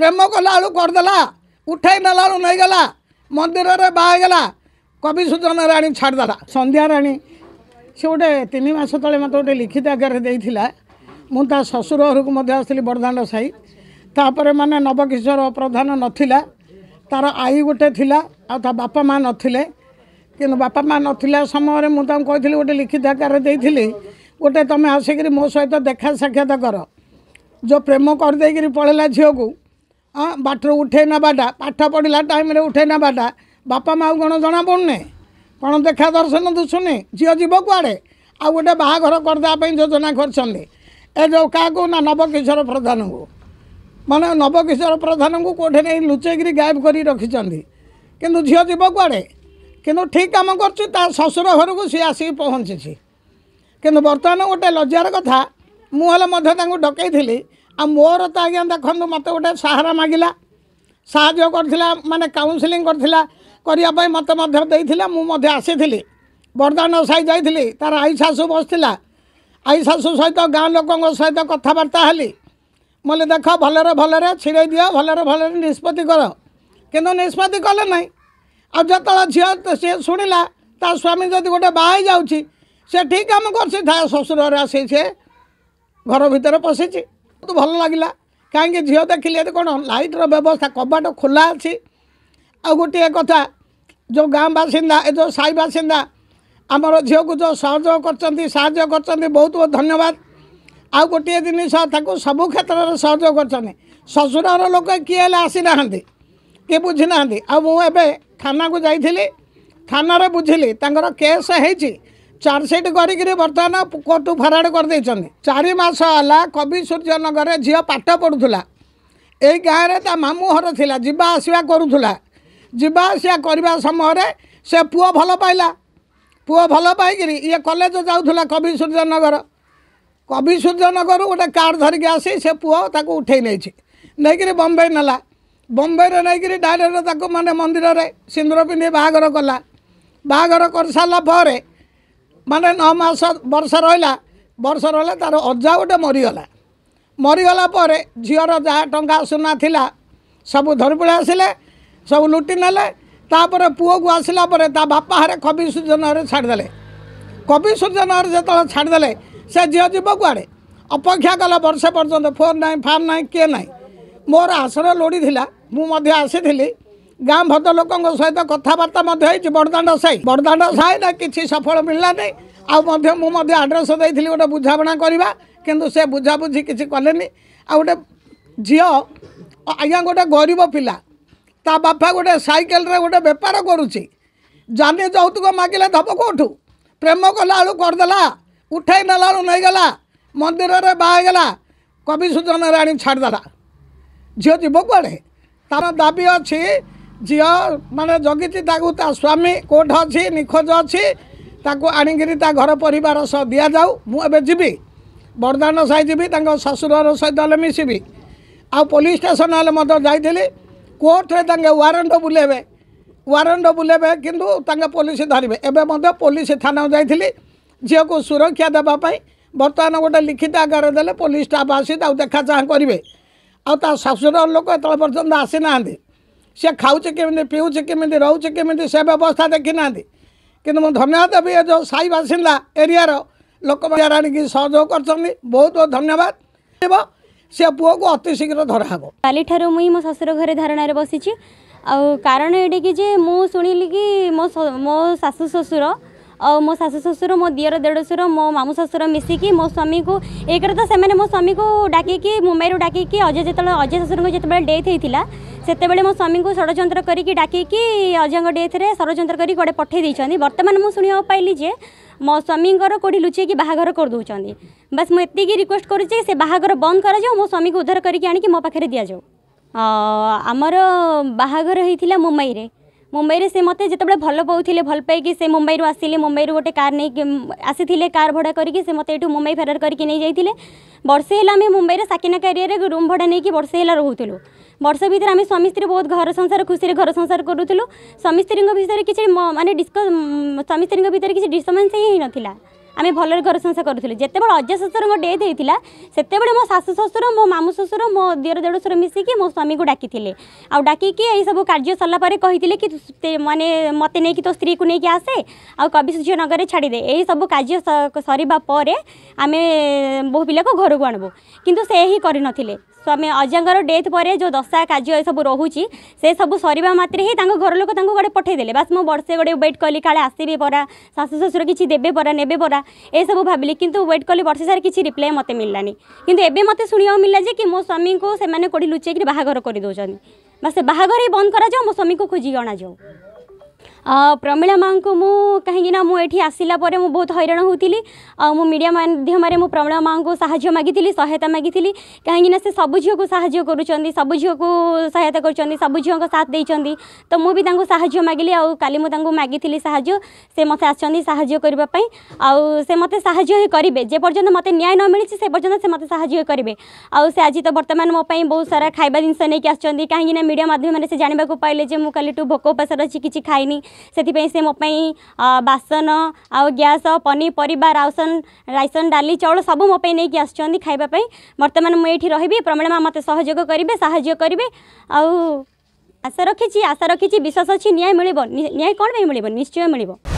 ପ୍ରେମ କଲା ବେଳକୁ କରିଦେଲା ଉଠାଇ ନେଲା ବେଳକୁ ନେଇଗଲା ମନ୍ଦିରରେ ବାହା ହେଇଗଲା କବି ସୂଚନା ରାଣୀ ଛାଡ଼ିଦେଲା ସନ୍ଧ୍ୟା ରାଣୀ ସେ ଗୋଟେ ତିନି ମାସ ତଳେ ମୋତେ ଗୋଟେ ଲିଖିତ ଆକାରରେ ଦେଇଥିଲା ମୁଁ ତା ଶ୍ୱଶୁର ଘରକୁ ମଧ୍ୟ ଆସିଥିଲି ବଡ଼ଦାଣ୍ଡ ସାହି ତାପରେ ମାନେ ନବକିଶୋର ପ୍ରଧାନ ନଥିଲା ତାର ଆଈ ଗୋଟେ ଥିଲା ଆଉ ତା ବାପା ମା' ନଥିଲେ କିନ୍ତୁ ବାପା ମା' ନଥିଲା ସମୟରେ ମୁଁ ତାଙ୍କୁ କହିଥିଲି ଗୋଟେ ଲିଖିତ ଆକାରରେ ଦେଇଥିଲି ଗୋଟେ ତୁମେ ଆସିକିରି ମୋ ସହିତ ଦେଖା ସାକ୍ଷାତ କର ଯେଉଁ ପ୍ରେମ କରିଦେଇକିରି ପଳେଇଲା ଝିଅକୁ ହଁ ବାଟରୁ ଉଠେଇ ନେବାଟା ପାଠ ପଢ଼ିଲା ଟାଇମ୍ରେ ଉଠେଇ ନେବାଟା ବାପା ମାଆକୁ କ'ଣ ଜଣାପଡ଼ୁନି କ'ଣ ଦେଖା ଦର୍ଶନ ଦୁଶୁନି ଝିଅ ଯିବ କୁଆଡ଼େ ଆଉ ଗୋଟେ ବାହାଘର କରିଦେବା ପାଇଁ ଯୋଜନା କରିଛନ୍ତି ଏ ଯେଉଁ କାହାକୁ ନା ନବକିଶୋର ପ୍ରଧାନଙ୍କୁ ମାନେ ନବକିଶୋର ପ୍ରଧାନଙ୍କୁ କେଉଁଠି ନେଇ ଲୁଚେଇକିରି ଗାଏବ କରି ରଖିଛନ୍ତି କିନ୍ତୁ ଝିଅ ଯିବ କୁଆଡ଼େ କିନ୍ତୁ ଠିକ୍ କାମ କରୁଛି ତା ଶ୍ୱଶୁର ଘରକୁ ସିଏ ଆସିକି ପହଞ୍ଚିଛି କିନ୍ତୁ ବର୍ତ୍ତମାନ ଗୋଟେ ଲଜ୍ଜାର କଥା ମୁଁ ହେଲେ ମଧ୍ୟ ତାଙ୍କୁ ଡକେଇଥିଲି ଆଉ ମୋର ତ ଆଜ୍ଞା ଦେଖନ୍ତୁ ମୋତେ ଗୋଟେ ସାହାରା ମାଗିଲା ସାହାଯ୍ୟ କରିଥିଲା ମାନେ କାଉନସିଲିଂ କରିଥିଲା କରିବା ପାଇଁ ମୋତେ ମଧ୍ୟ ଦେଇଥିଲା ମୁଁ ମଧ୍ୟ ଆସିଥିଲି ବରଦାନ ସାହି ଯାଇଥିଲି ତା'ର ଆଈ ଶାଶୁ ବସିଥିଲା ଆଈ ଶାଶୁ ସହିତ ଗାଁ ଲୋକଙ୍କ ସହିତ କଥାବାର୍ତ୍ତା ହେଲି ମୁଁ ଦେଖ ଭଲରେ ଭଲରେ ଛିଡ଼େଇ ଦିଅ ଭଲରେ ଭଲରେ ନିଷ୍ପତ୍ତି କର କିନ୍ତୁ ନିଷ୍ପତ୍ତି କଲେ ନାହିଁ ଆଉ ଯେତେବେଳେ ଝିଅ ସିଏ ଶୁଣିଲା ତା ସ୍ୱାମୀ ଯଦି ଗୋଟେ ବାହା ହେଇଯାଉଛି ସେ ଠିକ୍ କାମ କରୁଛି ତା ଶ୍ୱଶୁରରେ ଆସି ସେ ଘର ଭିତରେ ପଶିଛି ବହୁତ ଭଲ ଲାଗିଲା କାହିଁକି ଝିଅ ଦେଖିଲେ କ'ଣ ଲାଇଟ୍ର ବ୍ୟବସ୍ଥା କବାଟ ଖୋଲା ଅଛି ଆଉ ଗୋଟିଏ କଥା ଯେଉଁ ଗାଁ ବାସିନ୍ଦା ଏ ଯେଉଁ ସାହି ବାସିନ୍ଦା ଆମର ଝିଅକୁ ଯେଉଁ ସହଯୋଗ କରିଛନ୍ତି ସାହାଯ୍ୟ କରିଛନ୍ତି ବହୁତ ବହୁତ ଧନ୍ୟବାଦ ଆଉ ଗୋଟିଏ ଜିନିଷ ତାକୁ ସବୁ କ୍ଷେତ୍ରରେ ସହଯୋଗ କରିଛନ୍ତି ଶ୍ୱଶୁରର ଲୋକ କିଏ ହେଲେ ଆସିନାହାନ୍ତି କିଏ ବୁଝିନାହାନ୍ତି ଆଉ ମୁଁ ଏବେ ଥାନାକୁ ଯାଇଥିଲି ଥାନାରେ ବୁଝିଲି ତାଙ୍କର କେସ୍ ହେଇଛି ଚାର୍ଜସିଟ୍ କରିକିରି ବର୍ତ୍ତମାନ କୋର୍ଟକୁ ଫରୱାର୍ଡ଼ କରିଦେଇଛନ୍ତି ଚାରି ମାସ ହେଲା କବି ସୂର୍ଯ୍ୟନଗରରେ ଝିଅ ପାଠ ପଢ଼ୁଥିଲା ଏଇ ଗାଁରେ ତା ମାମୁଁ ଘର ଥିଲା ଯିବା ଆସିବା କରୁଥିଲା ଯିବା ଆସିବା କରିବା ସମୟରେ ସେ ପୁଅ ଭଲ ପାଇଲା ପୁଅ ଭଲ ପାଇକିରି ଇଏ କଲେଜ ଯାଉଥିଲା କବି ସୂର୍ଯ୍ୟନଗର କବି ସୂର୍ଯ୍ୟନଗରରୁ ଗୋଟେ କାର୍ ଧରିକି ଆସି ସେ ପୁଅ ତାକୁ ଉଠେଇ ନେଇଛି ନେଇକିରି ବମ୍ବେ ନେଲା ବମ୍ବେରେ ନେଇକିରି ଡାଇରେକ୍ଟ ତାକୁ ମାନେ ମନ୍ଦିରରେ ସିନ୍ଦୁର ପିନ୍ଧି ବାହାଘର କଲା ବାହାଘର କରିସାରିଲା ପରେ ମାନେ ନଅ ମାସ ବର୍ଷ ରହିଲା ବର୍ଷ ରହିଲା ତା'ର ଅଜା ଗୋଟେ ମରିଗଲା ମରିଗଲା ପରେ ଝିଅର ଯାହା ଟଙ୍କା ସୁନା ଥିଲା ସବୁ ଧରି ପଳେଇ ଆସିଲେ ସବୁ ଲୁଟି ନେଲେ ତାପରେ ପୁଅକୁ ଆସିଲା ପରେ ତା ବାପା ହାରେ କବି ସୂର୍ଯ୍ୟନଗରରେ ଛାଡ଼ିଦେଲେ କବି ସୂର୍ଯ୍ୟନଗର ଯେତେବେଳେ ଛାଡ଼ିଦେଲେ ସେ ଝିଅ ଯିବ କୁଆଡ଼େ ଅପେକ୍ଷା କଲା ବର୍ଷେ ପର୍ଯ୍ୟନ୍ତ ଫୋନ୍ ନାହିଁ ଫାନ୍ ନାହିଁ କିଏ ନାହିଁ ମୋର ଆସର ଲୋଡ଼ି ଥିଲା ମୁଁ ମଧ୍ୟ ଆସିଥିଲି गाँव भद्र लोक सहित कथबार्ता बड़दाण्ड साई बड़दाण्ड साई ना कि सफल मिललानी आड्रेस दे गोटे बुझाणा करवा कि बुझाबुझी किसी कले आ गए झील आज्ञा गोटे गरीब पिला बापा गोटे सैकेल गोटे बेपार करुच्ची जानी जौतुक मागिले धब कौ प्रेम कला करदेला उठे नाला नहींगला मंदिर में बाहेगला कवि सुजन राणी छाड़देला झील जीव कड़े तार दाबी अच्छी ଝିଅ ମାନେ ଜଗିଛି ତାକୁ ତା ସ୍ୱାମୀ କେଉଁଠି ଅଛି ନିଖୋଜ ଅଛି ତାକୁ ଆଣିକିରି ତା ଘର ପରିବାର ସହ ଦିଆଯାଉ ମୁଁ ଏବେ ଯିବି ବରଦାନ ସାହି ଯିବି ତାଙ୍କ ଶ୍ୱଶୁରର ସହିତ ହେଲେ ମିଶିବି ଆଉ ପୋଲିସ ଷ୍ଟେସନ ହେଲେ ମଧ୍ୟ ଯାଇଥିଲି କୋର୍ଟରେ ତାଙ୍କେ ୱାରେଣ୍ଟ ବୁଲେଇବେ ୱାରେଣ୍ଟ ବୁଲେଇବେ କିନ୍ତୁ ତାଙ୍କେ ପୋଲିସ ଧରିବେ ଏବେ ମଧ୍ୟ ପୋଲିସ ଥାନାକୁ ଯାଇଥିଲି ଝିଅକୁ ସୁରକ୍ଷା ଦେବା ପାଇଁ ବର୍ତ୍ତମାନ ଗୋଟେ ଲିଖିତ ଆକାରରେ ଦେଲେ ପୋଲିସ ଷ୍ଟାଫ୍ ଆସି ତାକୁ ଦେଖା ଚାହାଁ କରିବେ ଆଉ ତା ଶ୍ୱଶୁର ଲୋକ ଏତେବେଳେ ପର୍ଯ୍ୟନ୍ତ ଆସିନାହାନ୍ତି ସେ ଖାଉଛେ କେମିତି ପିଉଛେ କେମିତି ରହୁଛେ କେମିତି ସେ ବ୍ୟବସ୍ଥା ଦେଖିନାହାନ୍ତି କିନ୍ତୁ ମୁଁ ଧନ୍ୟବାଦ ଦେବି ଏ ଯେଉଁ ସାଇ ବାସିନ୍ଦା ଏରିଆର ଲୋକମାନେ ଆଣିକି ସହଯୋଗ କରିଛନ୍ତି ବହୁତ ବହୁତ ଧନ୍ୟବାଦ ସେ ପୁଅକୁ ଅତି ଶୀଘ୍ର ଧରାହେବ କାଲିଠାରୁ ମୁଁ ମୋ ଶ୍ୱଶୁର ଘରେ ଧାରଣାରେ ବସିଛି ଆଉ କାରଣ ଏଠିକି ଯେ ମୁଁ ଶୁଣିଲି କି ମୋ ମୋ ଶାଶୁ ଶ୍ୱଶୁର ଆଉ ମୋ ଶାଶୁ ଶ୍ୱଶୁର ମୋ ଦିଅର ଦେଢ଼ଶୁର ମୋ ମାମୁଁ ଶ୍ୱଶୁର ମିଶିକି ମୋ ସ୍ୱାମୀକୁ ଏକରେ ତ ସେମାନେ ମୋ ସ୍ୱାମୀକୁ ଡାକିକି ମୁମ୍ବାଇରୁ ଡାକିକି ଅଜୟ ଯେତେବେଳେ ଅଜୟ ଶ୍ୱଶୁରଙ୍କୁ ଯେତେବେଳେ ଡେଥ୍ ହେଇଥିଲା ସେତେବେଳେ ମୋ ସ୍ୱାମୀଙ୍କୁ ଷଡ଼ଯନ୍ତ୍ର କରିକି ଡାକିକି ଅଜୟଙ୍କ ଡେଥ୍ରେ ଷଡ଼ଯନ୍ତ୍ର କରି କୁଆଡ଼େ ପଠାଇ ଦେଇଛନ୍ତି ବର୍ତ୍ତମାନ ମୁଁ ଶୁଣିବାକୁ ପାଇଲି ଯେ ମୋ ସ୍ୱାମୀଙ୍କର କେଉଁଠି ଲୁଚେଇକି ବାହାଘର କରିଦେଉଛନ୍ତି ବାସ୍ ମୁଁ ଏତିକି ରିକ୍ୱେଷ୍ଟ କରୁଛି ସେ ବାହାଘର ବନ୍ଦ କରାଯାଉ ମୋ ସ୍ୱାମୀକୁ ଉଦ୍ଧାର କରିକି ଆଣିକି ମୋ ପାଖରେ ଦିଆଯାଉ ଆମର ବାହାଘର ହେଇଥିଲା ମୁମ୍ବାଇରେ ମୁମ୍ବାଇରେ ସେ ମୋତେ ଯେତେବେଳେ ଭଲ ପାଉଥିଲେ ଭଲ ପାଇକି ସେ ମୁମ୍ବାଇରୁ ଆସିଲେ ମୁମ୍ବାଇରୁ ଗୋଟେ କାର୍ ନେଇକି ଆସିଥିଲେ କାର୍ ଭଡ଼ା କରିକି ସେ ମୋତେ ଏଠୁ ମୁମ୍ବାଇ ଫେରାର କରିକି ନେଇଯାଇଥିଲେ ବର୍ଷେ ହେଲା ଆମେ ମୁମ୍ବାଇରେ ସାକିନା କାରିଆରେ ରୁମ୍ ଭଡ଼ା ନେଇକି ବର୍ଷେ ହେଲା ରହୁଥିଲୁ ବର୍ଷ ଭିତରେ ଆମେ ସ୍ୱାମୀ ସ୍ତ୍ରୀ ବହୁତ ଘର ସଂସାର ଖୁସିରେ ଘର ସଂସାର କରୁଥିଲୁ ସ୍ୱାମୀ ସ୍ତ୍ରୀଙ୍କ ଭିତରେ କିଛି ମାନେ ଡିସ୍କସ୍ ସ୍ୱାମୀ ସ୍ତ୍ରୀଙ୍କ ଭିତରେ କିଛି ଡିଷ୍ଟର୍ବାନ୍ସ ହିଁ ହେଇନଥିଲା আমি ଭଲରେ ଘର ସଂସାର କରୁଥିଲୁ ଯେତେବେଳେ ଅଜା ଶ୍ୱଶୁରଙ୍କ ଡେଥ୍ ହେଇଥିଲା ସେତେବେଳେ ମୋ ଶାଶୁ ଶ୍ୱଶୁର ମୋ ମାମୁଁ ଶ୍ୱଶୁର ମୋ ଦିଅର ଦେଢ଼ଶୁର ମିଶିକି ମୋ ସ୍ୱାମୀକୁ ଡାକିଥିଲେ ଆଉ ଡାକିକି ଏଇସବୁ କାର୍ଯ୍ୟ ସରିଲା ପରେ କହିଥିଲେ କି ମାନେ ମୋତେ ନେଇକି ତୋ ସ୍ତ୍ରୀକୁ ନେଇକି ଆସେ ଆଉ କବି ସୂର୍ଯ୍ୟ ନଗରରେ ଛାଡ଼ିଦେ ଏଇସବୁ କାର୍ଯ୍ୟ ସରିବା ପରେ ଆମେ ବହୁ ପିଲାକୁ ଘରକୁ ଆଣିବୁ କିନ୍ତୁ ସେ ହିଁ କରିନଥିଲେ ସ୍ୱାମୀ ଅଜାଙ୍କର ଡେଥ୍ ପରେ ଯେଉଁ ଦଶା କାର୍ଯ୍ୟ ଏସବୁ ରହୁଛି ସେସବୁ ସରିବା ମାତ୍ରେ ହିଁ ତାଙ୍କ ଘର ଲୋକ ତାଙ୍କୁ ଗୋଟେ ପଠାଇଦେଲେ ବାସ୍ ମୁଁ ବର୍ଷେ ଗୋଟେ ୱେଟ୍ କଲି କାଳେ ଆସିବେ ପରା ଶାଶୁ ଶ୍ୱଶୁର କିଛି ଦେବେ ପରା ନେବେ ପରା ଏସବୁ ଭାବିଲି କିନ୍ତୁ ୱେଟ୍ କଲି ବର୍ଷେ ସାରା କିଛି ରିପ୍ଲାଏ ମୋତେ ମିଳିଲାନି କିନ୍ତୁ ଏବେ ମୋତେ ଶୁଣିବାକୁ ମିଳିଲା ଯେ କି ମୋ ସ୍ୱାମୀଙ୍କୁ ସେମାନେ କେଉଁଠି ଲୁଚେଇକିରି ବାହାଘର କରିଦେଉଛନ୍ତି ବା ସେ ବାହାଘର ହିଁ ବନ୍ଦ କରାଯାଉ ମୋ ସ୍ୱାମୀଙ୍କୁ ଖୋଜିକି ଅଣାଯାଉ प्रमीला माँ को कहीं मुझे आसला मुझे बहुत हईरा होती मीडिया मध्यम मुझ प्रमीला माँ को साय मागिथिली सहायता मागिथिली कहीं से सब झील को साय कर सब झील को सहायता कर सब झील का साथ तो मुझे साय मागिली आल मुझे मागिथिली साय से मत आज करने मत करेंगे जपर्यंत मत न्याय न मिली से पर्यटन से मत साय करेंगे आ आज तो बर्तमान मोप बहुत सारा खावा जिनस नहीं आसना मीडिया मध्यम से जानवाक पाइले मुझे कल टू भोक उपास खाई ସେଥିପାଇଁ ସେ ମୋ ପାଇଁ ବାସନ ଆଉ ଗ୍ୟାସ ପନିପରିବା ରାଉସନ ରାଇସନ ଡାଲି ଚାଉଳ ସବୁ ମୋ ପାଇଁ ନେଇକି ଆସୁଛନ୍ତି ଖାଇବା ପାଇଁ ବର୍ତ୍ତମାନ ମୁଁ ଏଇଠି ରହିବି ପ୍ରମିଳମା ମୋତେ ସହଯୋଗ କରିବେ ସାହାଯ୍ୟ କରିବେ ଆଉ ଆଶା ରଖିଛି ଆଶା ରଖିଛି ବିଶ୍ୱାସ ଅଛି ନ୍ୟାୟ ମିଳିବ ନ୍ୟାୟ କ'ଣ ପାଇଁ ମିଳିବ ନିଶ୍ଚୟ ମିଳିବ